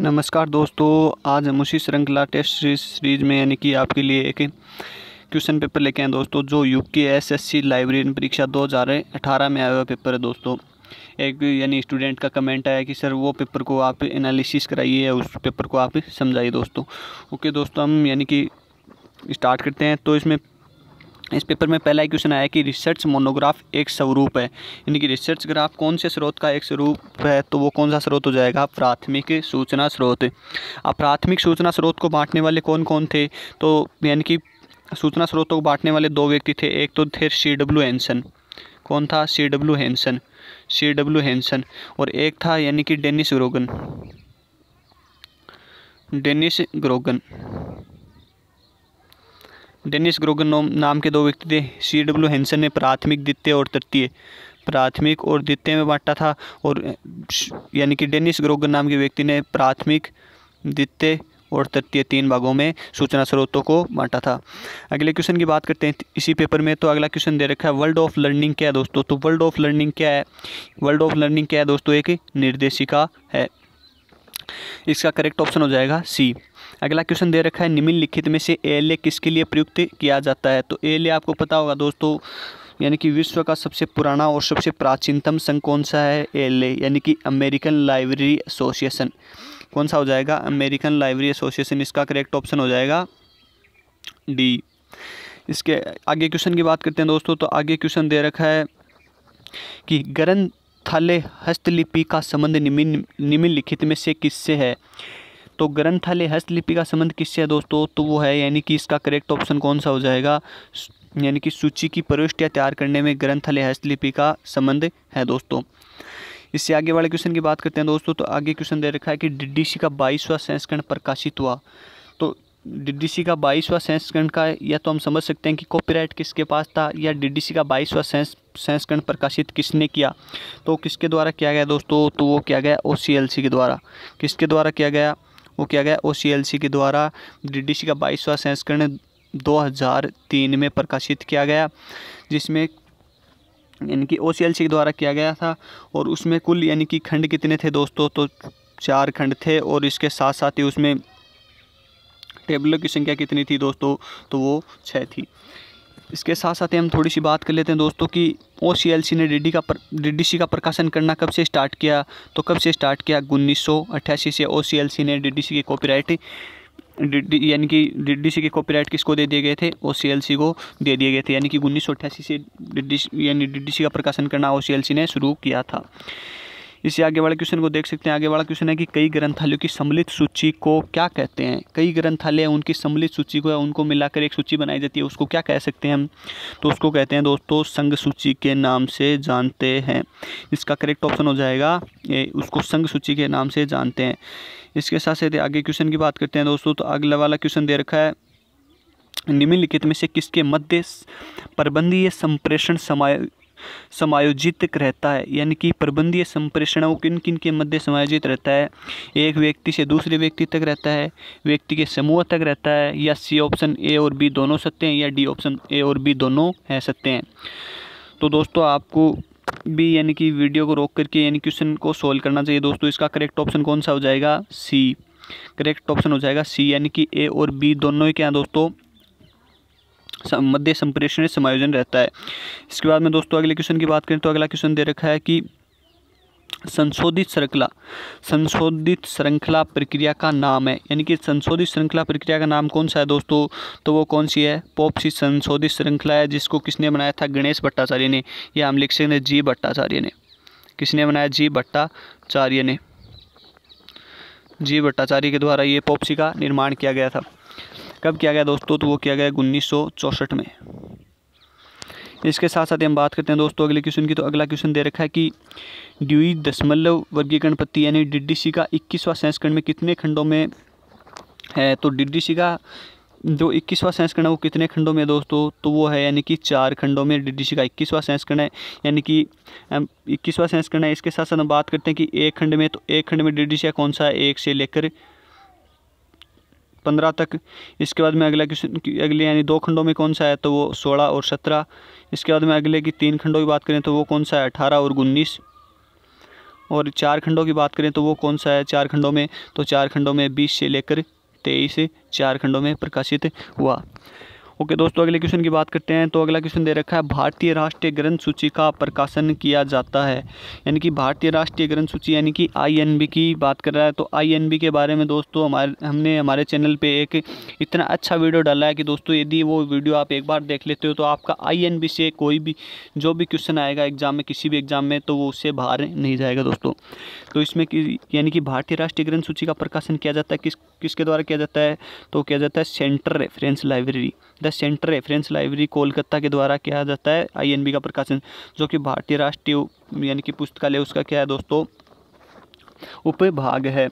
नमस्कार दोस्तों आज हम उसी श्रृंखला टेस्ट सीरीज में यानी कि आपके लिए एक क्वेश्चन पेपर लेके आए दोस्तों जो यू के एस एस सी लाइब्रेरी परीक्षा दो हज़ार अठारह में आया हुआ पेपर है दोस्तों एक यानी स्टूडेंट का कमेंट आया कि सर वो पेपर को आप एनालिसिस कराइए या उस पेपर को आप समझाइए दोस्तों ओके दोस्तों हम यानी कि स्टार्ट करते हैं तो इसमें इस पेपर में पहला क्वेश्चन आया कि रिसर्च मोनोग्राफ एक स्वरूप है यानी कि रिसर्च ग्राफ कौन से स्रोत का एक स्वरूप है तो वो कौन सा स्रोत हो जाएगा प्राथमिक सूचना स्रोत अब प्राथमिक सूचना स्रोत को बांटने वाले कौन कौन थे तो यानी कि सूचना स्रोतों को बांटने वाले दो व्यक्ति थे एक तो थे सी डब्ल्यू हैंसन कौन था C W Hanson C W Hanson और एक था यानी कि Dennis Grogan Dennis Grogan Dennis Grogan नाम के दो व्यक्ति थे सी डब्ल्यू हैंसन ने प्राथमिक द्वितीय और तृतीय प्राथमिक और द्वितीय में बांटा था और यानी कि डेनिस ग्रोगन नाम के व्यक्ति ने प्राथमिक द्वितीय और तृतीय तीन भागों में सूचना स्रोतों को बांटा था अगले क्वेश्चन की बात करते हैं इसी पेपर में तो अगला क्वेश्चन दे रखा है वर्ल्ड ऑफ लर्निंग क्या है दोस्तों तो वर्ल्ड ऑफ लर्निंग क्या है वर्ल्ड ऑफ लर्निंग क्या है दोस्तों एक निर्देशिका है इसका करेक्ट ऑप्शन हो जाएगा सी अगला क्वेश्चन दे रखा है निम्नलिखित में से एल किसके लिए प्रयुक्त किया जाता है तो एल आपको पता होगा दोस्तों यानी कि विश्व का सबसे पुराना और सबसे प्राचीनतम संघ कौन सा है एल यानी कि अमेरिकन लाइब्रेरी एसोसिएशन कौन सा हो जाएगा अमेरिकन लाइब्रेरी एसोसिएशन इसका करेक्ट ऑप्शन हो जाएगा डी इसके आगे क्वेश्चन की बात करते हैं दोस्तों तो आगे क्वेश्चन दे रखा है कि ग्रंथालय हस्तलिपि का संबंध निम्नलिखित में से किससे है तो ग्रंथालय हस्तलिपि का संबंध किससे है दोस्तों तो वो है यानी कि इसका करेक्ट ऑप्शन कौन सा हो जाएगा यानी कि सूची की प्रविष्टियाँ तैयार करने में ग्रंथालय हस्तलिपि का संबंध है दोस्तों इससे आगे वाले क्वेश्चन की बात करते हैं दोस्तों तो आगे क्वेश्चन दे रखा है कि डी का बाईसवां संस्करण प्रकाशित हुआ तो डी का बाईसवां संस्करण का या तो हम समझ सकते हैं कि कॉपीराइट किसके पास था या डी का बाईसवां संस्करण प्रकाशित किसने किया तो किसके द्वारा किया गया दोस्तों तो वो किया गया ओ के द्वारा किसके द्वारा किया गया वो किया गया ओ के द्वारा डी का बाईसवा संस्करण 2003 में प्रकाशित किया गया जिसमें यानी कि ओ के द्वारा किया गया था और उसमें कुल यानी कि खंड कितने थे दोस्तों तो चार खंड थे और इसके साथ साथ ही उसमें टेबलों की संख्या कितनी थी दोस्तों तो वो छः थी इसके साथ साथ हम थोड़ी सी बात कर लेते हैं दोस्तों कि ओ सी एल सी ने डी का डी का प्रकाशन करना कब से स्टार्ट किया तो कब से स्टार्ट किया उन्नीस से ओ सी एल सी ने डी की कॉपीराइट यानी कि डी सी के कॉपीराइट किसको दे दिए गए थे ओ सी एल सी को दे दिए गए थे यानी कि उन्नीस से यानी डी का प्रकाशन करना ओ सी एल सी ने शुरू किया था इससे आगे वाला क्वेश्चन को देख सकते हैं आगे वाला क्वेश्चन है कि कई ग्रंथालयों की सम्मिलित सूची को क्या कहते हैं कई ग्रंथालय उनकी सम्मिलित सूची को उनको मिलाकर एक सूची बनाई जाती है उसको क्या कह सकते हैं हम तो उसको कहते हैं दोस्तों संघ सूची के नाम से जानते हैं इसका करेक्ट ऑप्शन हो जाएगा उसको संघ सूची के नाम से जानते हैं इसके साथ साथ आगे क्वेश्चन की बात करते हैं दोस्तों तो अगला वाला क्वेश्चन दे रखा है निम्नलिखित में से किसके मध्य प्रबंधीय संप्रेषण समाय समायोजित रहता है यानी कि प्रबंधीय संप्रेषण किन किन के मध्य समायोजित रहता है एक व्यक्ति से दूसरे व्यक्ति तक रहता है व्यक्ति के समूह तक रहता है या सी ऑप्शन ए और बी दोनों सत्य हैं या डी ऑप्शन ए और बी दोनों है सत्य हैं तो दोस्तों आपको भी यानी कि वीडियो को रोक करके यानी क्वेश्चन को सोल्व करना चाहिए दोस्तों इसका करेक्ट ऑप्शन कौन सा हो जाएगा सी करेक्ट ऑप्शन हो जाएगा सी यानी कि ए और बी दोनों ही क्या दोस्तों मध्य संप्रेषण समायोजन रहता है इसके बाद में दोस्तों अगले क्वेश्चन की बात करें तो अगला क्वेश्चन दे रखा है कि संशोधित श्रृंखला संशोधित श्रृंखला प्रक्रिया का नाम है यानी कि संशोधित श्रृंखला प्रक्रिया का नाम कौन सा है दोस्तों तो वो कौन सी है पॉपसी संशोधित श्रृंखला है जिसको किसने बनाया था गणेश भट्टाचार्य ने या हम लिख सकते हैं जी भट्टाचार्य ने किसने बनाया जी भट्टाचार्य ने जी भट्टाचार्य के द्वारा ये पॉपसी का निर्माण किया गया था कब किया गया दोस्तों तो वो किया गया उन्नीस में इसके साथ साथ हम बात करते हैं दोस्तों अगले क्वेश्चन की तो अगला क्वेश्चन दे रखा है कि ड्यूई दशमलव वर्गीकरण पत्ति यानी डी का इक्कीसवां संस्करण में कितने खंडों में है तो डी का जो इक्कीसवां संस्करण है वो कितने खंडों में है दोस्तों तो वो है यानी कि चार खंडों में डी का इक्कीसवां संस्करण है यानी कि इक्कीसवां संस्करण है इसके साथ साथ हम बात करते हैं कि एक खंड में तो एक खंड में डी का कौन सा है एक से लेकर पंद्रह तक इसके बाद में अगला क्वेश्चन अगले यानी दो खंडों में कौन सा है तो वो सोलह और सत्रह इसके बाद में अगले की तीन खंडों की बात करें तो वो कौन सा है अठारह और उन्नीस और चार खंडों की बात करें तो वो कौन सा है चार खंडों में तो चार खंडों में बीस से लेकर तेईस चार खंडों में प्रकाशित हुआ ओके दोस्तों अगले क्वेश्चन की बात करते हैं तो अगला क्वेश्चन दे रखा है भारतीय राष्ट्रीय ग्रंथ सूची का प्रकाशन किया जाता है यानी कि भारतीय राष्ट्रीय ग्रंथ सूची यानी कि आई की बात कर रहा है तो आई के बारे में दोस्तों हमारे हमने हमारे चैनल पर एक इतना अच्छा वीडियो डाला है कि दोस्तों यदि वो वीडियो आप एक बार देख लेते हो तो आपका आई से कोई भी जो भी क्वेश्चन आएगा एग्जाम में किसी भी एग्जाम में तो वो उससे बाहर नहीं जाएगा दोस्तों तो इसमें यानी कि भारतीय राष्ट्रीय ग्रंथ सूची का प्रकाशन किया जाता है किस किसके द्वारा किया जाता है तो किया जाता है centre reference library the centre reference library Kolkata के द्वारा किया जाता है आईएनबी का प्रकाशन जो कि भारतीय राष्ट्रीय यानी कि पुस्तकालय उसका क्या है दोस्तों उपभाग है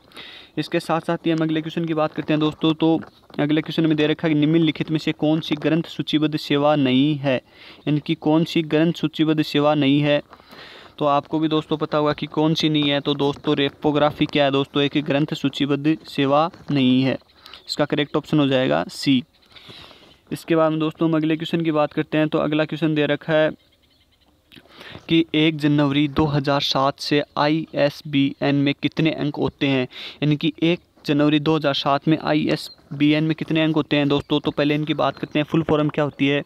इसके साथ साथ ही हम अगले क्वेश्चन की बात करते हैं दोस्तों तो अगले क्वेश्चन में दे रखा है कि निम्नलिखित में से कौन सी ग्रंथ सूचीबद्ध सेवा नहीं है यानी कि कौन सी ग्रंथ सूचीबद्ध सेवा नहीं है तो आपको भी दोस्तों पता होगा कि कौन सी नहीं है तो दोस्तों रेपोग्राफी क्या है दोस्तों एक ग्रंथ सूचीबद्ध सेवा नहीं है इसका करेक्ट ऑप्शन हो जाएगा सी इसके बाद में दोस्तों हम अगले क्वेश्चन की बात करते हैं तो अगला क्वेश्चन दे रखा है कि एक जनवरी 2007 से आईएसबीएन में कितने अंक होते हैं यानी कि एक जनवरी 2007 में आईएसबीएन में कितने अंक होते हैं दोस्तों तो पहले इनकी बात करते हैं फुल फॉर्म क्या होती है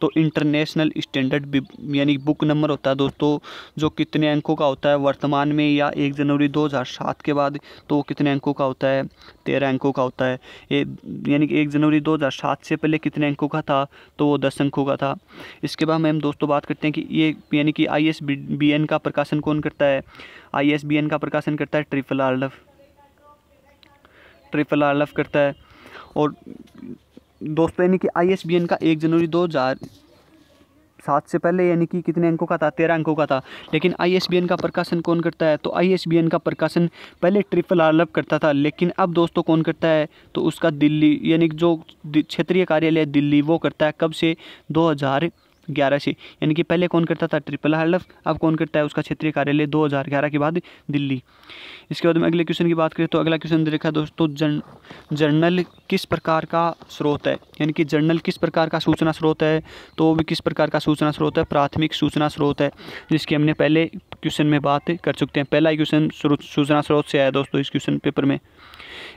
तो इंटरनेशनल स्टैंडर्ड यानी बुक नंबर होता है दोस्तों जो कितने अंकों का होता है वर्तमान में या एक जनवरी 2007 के बाद तो वो कितने अंकों का होता है तेरह अंकों का होता है यानी कि एक जनवरी दो से पहले कितने अंकों का था तो वो दस अंकों का था इसके बाद मैम दोस्तों बात करते हैं कि ये यानी कि आई का प्रकाशन कौन करता है आई का प्रकाशन करता है ट्रिपल आर ट्रिपल आर लव करता है और दोस्तों यानी कि आई का एक जनवरी दो हज़ार सात से पहले यानी कि कितने अंकों का था तेरह अंकों का था लेकिन आई का प्रकाशन कौन करता है तो आई का प्रकाशन पहले ट्रिपल आर करता था लेकिन अब दोस्तों कौन करता है तो उसका दिल्ली यानी जो क्षेत्रीय कार्यालय दिल्ली वो करता है कब से दो हज़ार ग्यारह से यानी कि पहले कौन करता था ट्रिपल हल्डफ अब कौन करता है उसका क्षेत्रीय कार्यालय दो हज़ार ग्यारह के बाद दिल्ली इसके बाद में अगले क्वेश्चन की बात करें तो अगला क्वेश्चन देखा दोस्तों जर्न जर्नल किस प्रकार का स्रोत है यानी कि जर्नल किस प्रकार का सूचना स्रोत है तो भी किस प्रकार का सूचना स्रोत है प्राथमिक सूचना स्रोत है जिसकी हमने पहले क्वेश्चन में बात कर चुके हैं पहला क्वेश्चन सूचना स्रोत से आया दोस्तों इस क्वेश्चन पेपर में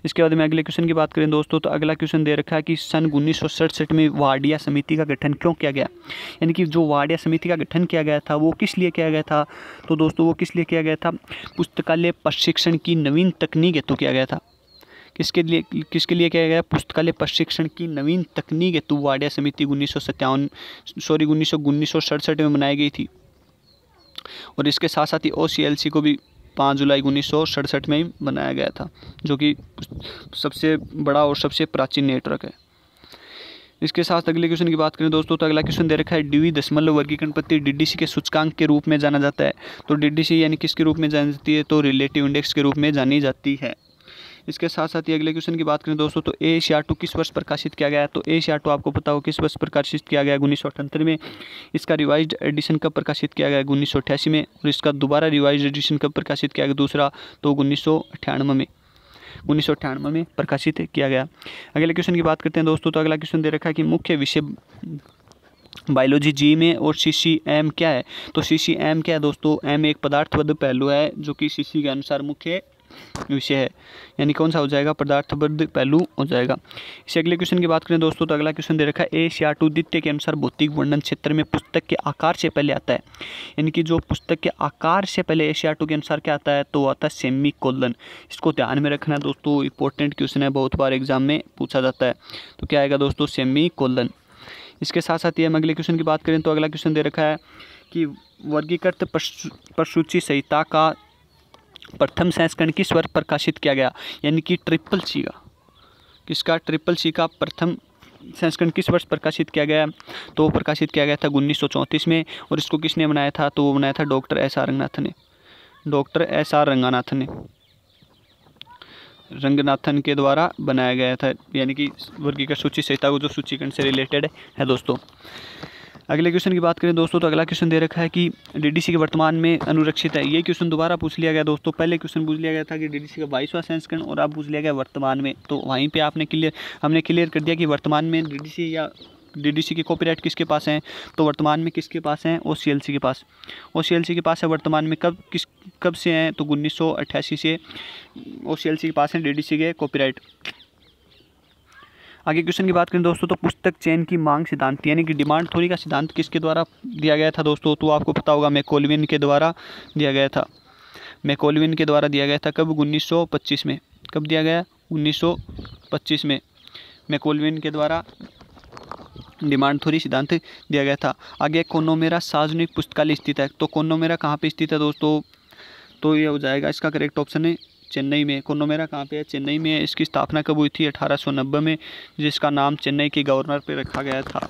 इसके बाद में अगले क्वेश्चन की बात करें दोस्तों तो अगला क्वेश्चन दे रखा है कि सन उन्नीस में वाडिया समिति का गठन क्यों किया गया यानी कि जो वाडिया समिति का गठन किया गया था वो किस लिए किया गया था तो दोस्तों वो किस लिए किया गया था पुस्तकालय प्रशिक्षण की नवीन तकनीक हेतु किया गया था किसके लिए किसके लिए किया गया पुस्तकालय प्रशिक्षण की नवीन तकनीक हेतु वाडिया समिति उन्नीस सॉरी उन्नीस सौ में बनाई गई थी और इसके साथ साथ ही ओ को भी पाँच जुलाई उन्नीस में ही बनाया गया था जो कि सबसे बड़ा और सबसे प्राचीन नेटवर्क है इसके साथ अगले क्वेश्चन की बात करें दोस्तों तो अगला क्वेश्चन दे रखा है डी दशमलव वर्गीकरण पद्धति डीडीसी के सूचकांक के रूप में जाना जाता है तो डीडीसी यानी किसके रूप में जानी जाती है तो रिलेटिव इंडेक्स के रूप में जानी जाती है इसके साथ साथ ही अगले क्वेश्चन की बात करें दोस्तों तो ए शिया टू किस वर्ष प्रकाशित किया गया तो ए शिया टू आपको पता हो किस वर्ष प्रकाशित किया गया उन्नीस में इसका रिवाइज एडिशन कब प्रकाशित किया गया उन्नीस में और इसका दोबारा रिवाइज एडिशन कब प्रकाशित किया गया दूसरा तो उन्नीस में उन्नीस में प्रकाशित किया गया अगले क्वेश्चन की बात करते हैं दोस्तों तो अगला क्वेश्चन दे रखा है कि मुख्य विषय बायोलॉजी जी में और सी सी एम क्या है तो सी सी एम क्या है दोस्तों एम एक पदार्थवद पहलू है जो कि सी सी के अनुसार मुख्य विषय है यानी कौन सा हो जाएगा पदार्थ बद्ध पहलू हो जाएगा इसे अगले क्वेश्चन की बात करें दोस्तों तो अगला क्वेश्चन दे रखा है एशिया टू द्वितीय के अनुसार भौतिक वर्णन क्षेत्र में पुस्तक के आकार से पहले आता है यानी कि जो पुस्तक के आकार से पहले एशिया टू के अनुसार क्या आता है तो आता है सेमी कोलन इसको ध्यान में रखना दोस्तों इंपॉर्टेंट क्वेश्चन है बहुत बार एग्जाम में पूछा जाता है तो क्या आएगा दोस्तों सेमी कोलन इसके साथ साथ ये हम अगले क्वेश्चन की बात करें तो अगला क्वेश्चन दे रखा है कि वर्गीकृत प्रसूची संहिता का प्रथम संस्करण किस वर्ष प्रकाशित किया गया यानी कि ट्रिपल सी का किसका ट्रिपल सी का प्रथम संस्करण किस वर्ष प्रकाशित किया गया तो प्रकाशित किया गया था उन्नीस में और इसको किसने बनाया था तो वो बनाया था डॉक्टर एस आर रंगनाथन ने डॉक्टर एस आर रंगानाथन ने रंगनाथन के द्वारा बनाया गया था यानी कि वर्गीकरण सूची सहिता को जो सूचीकरण से रिलेटेड है दोस्तों अगले क्वेश्चन की बात करें दोस्तों तो अगला क्वेश्चन दे रखा है कि डीडीसी के वर्तमान में अनुरक्षित है ये क्वेश्चन दोबारा पूछ लिया गया दोस्तों पहले क्वेश्चन पूछ लिया गया था कि डीडीसी का बाईसवा संस्करण और अब पूछ लिया गया वर्तमान में तो वहीं पर आपने क्लियर हमने क्लियर कर दिया कि वर्तमान में डी या डीडीसी के कॉपीराइट किसके पास हैं तो वर्तमान में किसके पास हैं ओ सी के पास ओ सी के पास है वर्तमान में कब किस कब से हैं तो उन्नीस से ओ सी के पास हैं डी के कॉपी आगे क्वेश्चन की बात करें दोस्तों तो पुस्तक चयन की मांग सिद्धांत यानी कि डिमांड थोड़ी का सिद्धांत किसके द्वारा दिया गया था दोस्तों तो आपको पता होगा मैकोलविन के द्वारा दिया गया था मैकोलविन के द्वारा दिया गया था कब उन्नीस में कब दिया गया उन्नीस में मैकोलविन के द्वारा डिमांड थोड़ी सिद्धांत दिया गया था आगे कोनोमेरा सार्वजनिक पुस्तकालय स्थित है तो कोनोमेरा कहाँ पे स्थित है दोस्तों तो ये हो जाएगा इसका करेक्ट ऑप्शन है चेन्नई में कोनोमेरा कहाँ पे है चेन्नई में इसकी स्थापना कब हुई थी 1890 में जिसका नाम चेन्नई के गवर्नर पे रखा गया था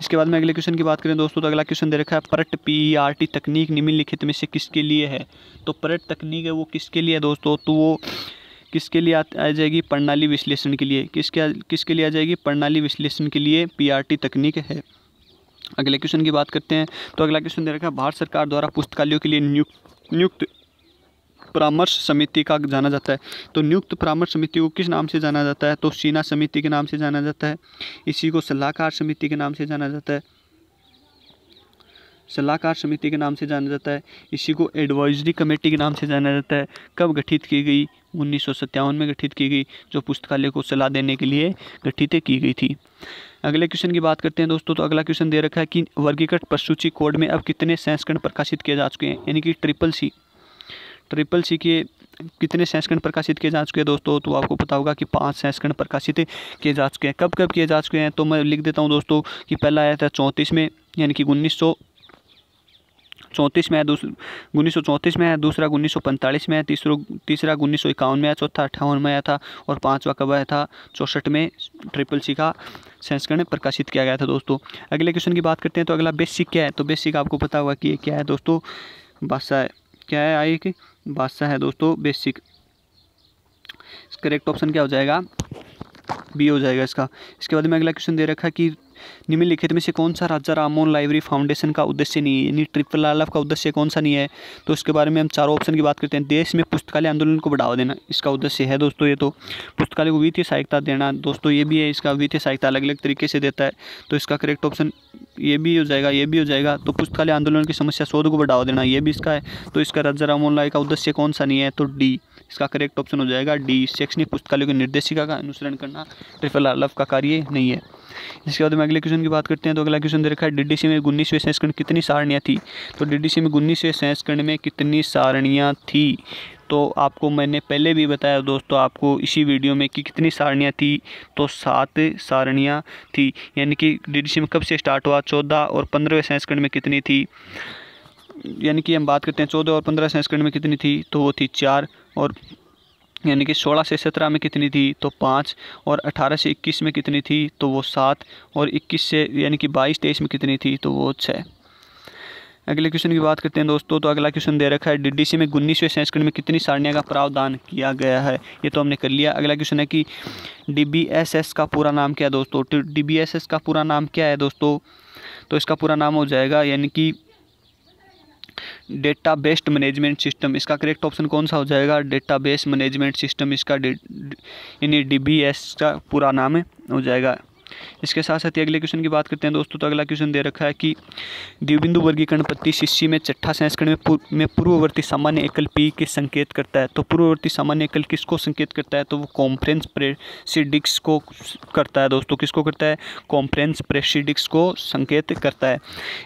इसके बाद में अगले क्वेश्चन की बात करें दोस्तों तो अगला क्वेश्चन दे रखा है परट पी आर टी तकनीक निम्नलिखित में से किसके लिए है तो परट तकनीक है वो किसके लिए है दोस्तों तो वो किसके लिए आ जाएगी प्रणाली विश्लेषण के लिए किसके किसके लिए आ जाएगी प्रणाली विश्लेषण के लिए टी तकनीक है अगले क्वेश्चन की बात करते हैं तो अगला क्वेश्चन दे रखा है भारत सरकार द्वारा पुस्तकालयों के लिए नियुक्त नियुक्त परामर्श समिति का जाना जाता है तो नियुक्त परामर्श समिति को किस नाम से जाना जाता है तो सीना समिति के नाम से जाना जाता है इसी को सलाहकार समिति के नाम से जाना जाता है सलाहकार समिति के नाम से जाना जाता है इसी को एडवाइजरी कमेटी के नाम से जाना जाता है कब गठित की गई उन्नीस में गठित की गई जो पुस्तकालय को सलाह देने के लिए गठित की गई थी अगले क्वेश्चन की बात करते हैं दोस्तों तो अगला क्वेश्चन दे रखा है कि वर्गीकृत प्रसूची कोड में अब कितने संस्करण प्रकाशित किए जा चुके हैं यानी कि ट्रिपल सी ट्रिपल सी के कितने संस्करण प्रकाशित किए जा चुके हैं दोस्तों तो आपको पता होगा कि पांच संस्करण प्रकाशित किए जा चुके हैं कब कब किए जा चुके हैं तो मैं लिख देता हूं दोस्तों कि पहला आया था चौंतीस में यानी कि उन्नीस चौंतीस में है उन्नीस सौ चौंतीस में है दूसरा उन्नीस सौ पैंतालीस में है तीसरा तीसरा उन्नीस सौ इक्यावन में है चौथा अट्ठावन में आया था और पांचवा कब आया था चौंसठ में ट्रिपल सी का संस्करण प्रकाशित किया गया था दोस्तों अगले क्वेश्चन की बात करते हैं तो अगला बेसिक क्या है तो बेसिक आपको पता होगा कि ये क्या है दोस्तों बादशाह क्या है आई कि बादशाह है दोस्तों बेसिक करेक्ट ऑप्शन क्या हो जाएगा बी हो जाएगा इसका इसके बाद में अगला क्वेश्चन दे रखा है कि निम्नलिखित में से कौन सा राजा राममोहन लाइब्रेरी फाउंडेशन का उद्देश्य नहीं है यानी ट्रिपल आलफ का उद्देश्य कौन सा नहीं है तो इसके बारे में हम चारों ऑप्शन की बात करते हैं देश में पुस्तकालय आंदोलन को बढ़ावा देना इसका उद्देश्य है दोस्तों ये तो पुस्तकालय को वित्तीय सहायता देना दोस्तों ये भी है इसका वित्तीय सहायता अलग अलग तरीके से देता है तो इसका करेक्ट ऑप्शन ये भी हो जाएगा ये भी हो जाएगा तो पुस्तकालय आंदोलन की समस्या शोध को बढ़ावा देना ये भी इसका है तो इसका राजा राममोहन राय का उद्देश्य कौन सा नहीं है तो डी इसका करेक्ट ऑप्शन हो जाएगा डी शैक्षणिक पुस्तकालय की निर्देशिका का अनुसरण करना ट्रिपल आलफ का कार्य नहीं है इसके बाद हम अगले क्वेश्चन की बात करते हैं तो अगला क्वेश्चन दे रखा है डीडीसी में उन्नीसवें संस्करण कितनी सारणियाँ थी तो डीडीसी में उन्नीसवें संस्करण में कितनी सारणियाँ थी तो आपको मैंने पहले भी बताया दोस्तों आपको इसी वीडियो में कि कितनी सारणियाँ थी तो सात सारणियाँ थी यानी कि डीडीसी में कब से स्टार्ट हुआ चौदह और पंद्रहवें संस्करण में कितनी थी यानी कि हम बात करते हैं चौदह और पंद्रह संस्करण में कितनी थी तो वो थी चार और यानी कि 16 से 17 में कितनी थी तो पाँच और 18 से 21 में कितनी थी तो वो सात और 21 से यानी कि 22 तेईस में कितनी थी तो वो छः अगले क्वेश्चन की बात करते हैं दोस्तों तो अगला क्वेश्चन दे रखा है डीडीसी में उन्नीसवें संस्करण में कितनी सारणियाँ का प्रावधान किया गया है ये तो हमने कर लिया अगला क्वेश्चन है कि डीबीएसएस का पूरा नाम क्या है दोस्तों डीबीएसएस तो का पूरा नाम क्या है दोस्तों तो इसका पूरा नाम हो जाएगा यानी कि डेटा बेस्ड मैनेजमेंट सिस्टम इसका करेक्ट ऑप्शन कौन सा हो जाएगा डेटा बेस मैनेजमेंट सिस्टम इसका यानी डी बी एस का पूरा नाम है हो जाएगा इसके साथ साथ अगले क्वेश्चन की बात करते हैं दोस्तों तो अगला क्वेश्चन दे रखा है कि दिवबिंदु वर्गीकरण पत्ती शिष्य में चट्ठा संस्करण में में पूर्ववर्ती सामान्य एकल पी के संकेत करता है तो पूर्ववर्ती सामान्य एकल किसको संकेत करता है तो वो कॉम्फ्रेंस प्रेसिडिक्स को करता है दोस्तों किसको करता है कॉम्फ्रेंस प्रेसिडिक्स को संकेत करता है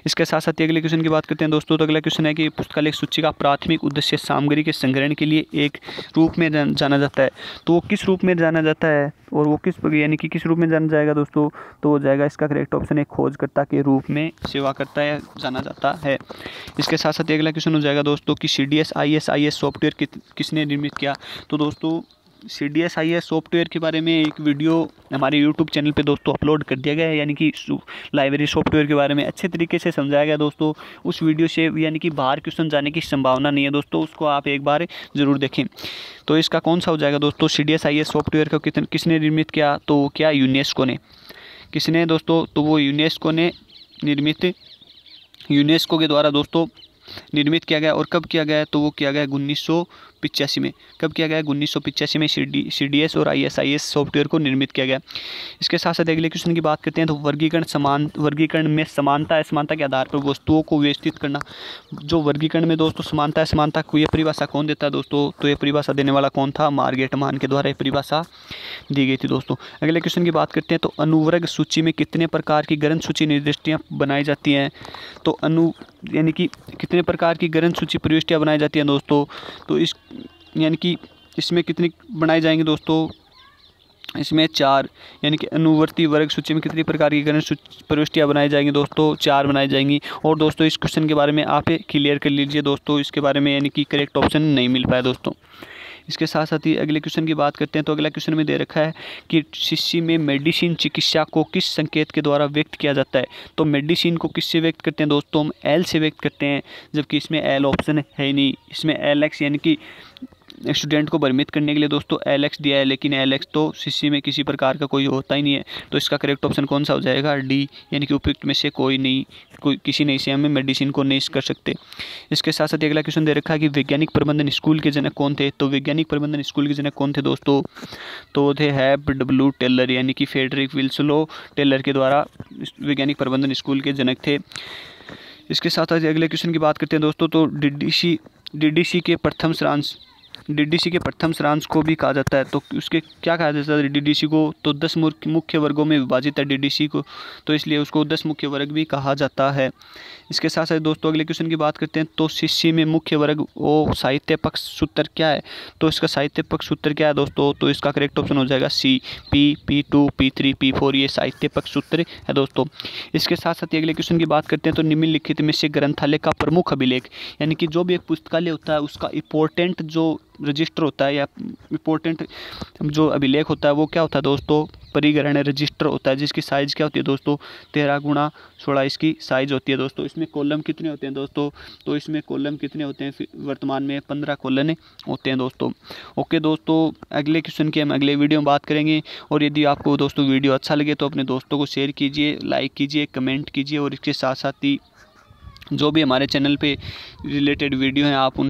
इसके साथ साथ अगले क्वेश्चन की बात करते हैं दोस्तों तो अगला क्वेश्चन है कि पुस्तकालय सूची का प्राथमिक उद्देश्य सामग्री के संग्रहण के लिए एक रूप में जाना जाता है तो वो किस रूप में जाना जाता है और वो किस यानी कि किस रूप में जाना जाएगा दोस्तों सो तो, तो हो जाएगा इसका करेक्ट ऑप्शन एक खोजकर्ता के रूप में सेवा करता है जाना जाता है इसके साथ साथ अगला क्वेश्चन हो जाएगा दोस्तों कि C D S I S I S software किसने निर्मित किया तो दोस्तों C D S I S software के बारे में एक वीडियो हमारे यूट्यूब चैनल पे दोस्तों अपलोड कर दिया गया है यानी कि लाइब्रेरी सॉफ्टवेयर के बारे में अच्छे तरीके से समझाया गया दोस्तों उस वीडियो से यानी कि बाहर क्वेश्चन जाने की संभावना नहीं है दोस्तों उसको आप एक बार ज़रूर देखें तो इसका कौन सा हो जाएगा दोस्तों C D S I S software का कितने किसने निर्मित किया तो क्या यूनेस्को ने किसने दोस्तों तो वो यूनेस्को ने निर्मित यूनेस्को के द्वारा दोस्तों निर्मित किया गया और कब किया गया तो वो किया गया उन्नीस पिचासी में कब किया गया उन्नीस सौ पिचासी में सी डी और आई एस सॉफ्टवेयर को निर्मित किया गया इसके साथ साथ अगले क्वेश्चन की बात करते हैं तो वर्गीकरण समान वर्गीकरण में समानता असमानता के आधार पर वस्तुओं को व्यवस्थित करना जो वर्गीकरण में दोस्तों समानता असमानता को यह परिभाषा कौन देता है दोस्तों तो यह परिभाषा देने वाला कौन था मार्गेट मान के द्वारा यह परिभाषा दी गई थी दोस्तों अगले क्वेश्चन की बात करते हैं तो अनुवर्ग सूची में कितने प्रकार की ग्रंथ सूची निर्दिष्टियाँ बनाई जाती हैं तो अनु यानी कि कितने प्रकार की ग्रंथ सूची प्रविष्टियाँ बनाई जाती हैं दोस्तों तो इस यानी कि इसमें कितनी बनाई जाएंगी दोस्तों इसमें चार यानी कि अनुवर्ती वर्ग सूची में कितनी प्रकार की सूची प्रविष्टियाँ बनाई जाएंगी दोस्तों चार बनाई जाएंगी और दोस्तों इस क्वेश्चन के बारे में आप क्लियर कर लीजिए दोस्तों इसके बारे में यानी कि करेक्ट ऑप्शन नहीं मिल पाया दोस्तों इसके साथ साथ ही अगले क्वेश्चन की बात करते हैं तो अगला क्वेश्चन में दे रखा है कि शिष्य में मेडिसिन चिकित्सा को किस संकेत के द्वारा व्यक्त किया जाता है तो मेडिसिन को किससे व्यक्त करते हैं दोस्तों हम एल से व्यक्त करते हैं जबकि इसमें एल ऑप्शन है ही नहीं इसमें एल एक्स यानी कि स्टूडेंट को भ्रमित करने के लिए दोस्तों एल दिया है लेकिन एल तो सी में किसी प्रकार का कोई होता ही नहीं है तो इसका करेक्ट ऑप्शन कौन सा हो जाएगा डी यानी कि उपयुक्त में से कोई नहीं कोई किसी नहीं से हमें मेडिसिन को नहीं कर सकते इसके साथ साथ अगला क्वेश्चन दे रखा है कि वैज्ञानिक प्रबंधन स्कूल के जनक कौन थे तो वैज्ञानिक प्रबंधन स्कूल के जनक कौन थे दोस्तों तो वो थे हैप डब्ल्यू टेलर यानी कि फेडरिक विल्सलो टेलर के द्वारा वैज्ञानिक प्रबंधन स्कूल के जनक थे इसके साथ साथ अगले क्वेश्चन की बात करते हैं दोस्तों तो डी डी के प्रथम श्रांस डीडीसी के प्रथम श्रांश को भी कहा जाता है तो उसके क्या कहा जाता है डीडीसी को तो दस मुख्य वर्गों में विभाजित है डी को तो इसलिए उसको दस मुख्य वर्ग भी कहा जाता है इसके साथ साथ दोस्तों अगले क्वेश्चन की बात करते हैं तो शिष्य में मुख्य वर्ग वो साहित्य पक्ष सूत्र क्या है तो इसका साहित्य पक्ष सूत्र क्या है दोस्तों तो इसका करेक्ट ऑप्शन हो जाएगा C P P two P three P four ये साहित्य पक्ष सूत्र है दोस्तों इसके साथ साथ अगले क्वेश्चन की बात करते हैं तो निम्नलिखित में से ग्रंथालय का प्रमुख अभिलेख यानी कि जो भी एक पुस्तकालय होता है उसका इंपॉर्टेंट जो रजिस्टर होता है या इम्पोर्टेंट जो अभिलेख होता है वो क्या होता है दोस्तों परिग्रहण रजिस्टर होता है जिसकी साइज़ क्या होती है दोस्तों तेरह गुणा सोलह इसकी साइज़ होती है दोस्तों इसमें कॉलम कितने होते हैं दोस्तों तो इसमें कॉलम कितने होते हैं वर्तमान में पंद्रह कॉलम होते हैं दोस्तों ओके दोस्तों अगले क्वेश्चन की हम अगले वीडियो में बात करेंगे और यदि आपको दोस्तों वीडियो अच्छा लगे तो अपने दोस्तों को शेयर कीजिए लाइक कीजिए कमेंट कीजिए और इसके साथ साथ ही जो भी हमारे चैनल पे रिलेटेड वीडियो हैं आप उन